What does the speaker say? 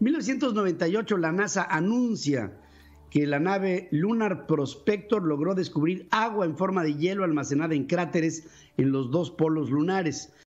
1998 la NASA anuncia que la nave Lunar Prospector logró descubrir agua en forma de hielo almacenada en cráteres en los dos polos lunares.